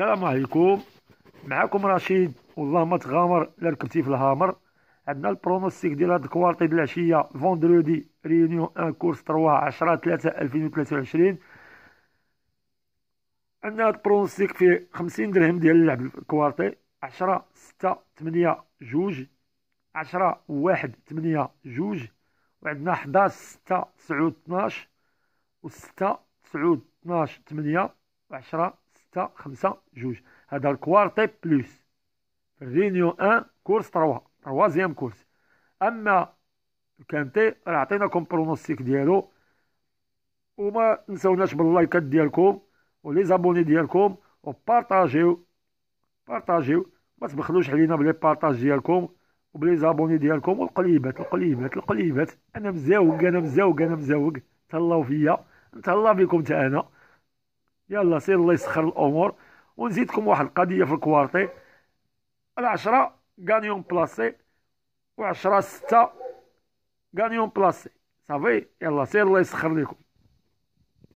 السلام عليكم معكم رشيد والله ما تغامر لا ركبتي في الهامر عندنا البرونوستيك ديال هاد الكوارتي د العشية فوندرودي ريونيون ان كورس تروا عشرة تلاتة الفين وتلاتة وعشرين عندنا هاد البرونوستيك فيه خمسين درهم ديال اللعب الكوارتي عشرة ستة تمنية جوج عشرة واحد تمنية جوج وعندنا حداش ستة تسعود اتناش وستة تسعود تناش تمنية وعشرة خمسة جوج هذا الكوارتي بلوس رينيو ان كورس تروا تروازيام كورس اما كانتي راه عطيناكم برونوستيك ديالو وما نساوناش باللايكات ديالكم ولي زابوني ديالكم وبارطاجيو بارطاجيو ما تبخلوش علينا بلي بارطاج ديالكم وبلي زابوني ديالكم والقليبات القليبات القليبات انا مزاوق انا مزاوق انا مزاوق تهلاو فيا نتهلا بكم تا انا يلا سير الله يسخر الامور ونزيدكم واحد القضيه في الكوارتي العشرة غانيون بلاسي وعشرة ستة غانيون بلاسي صافي يلا سير الله يسخر لكم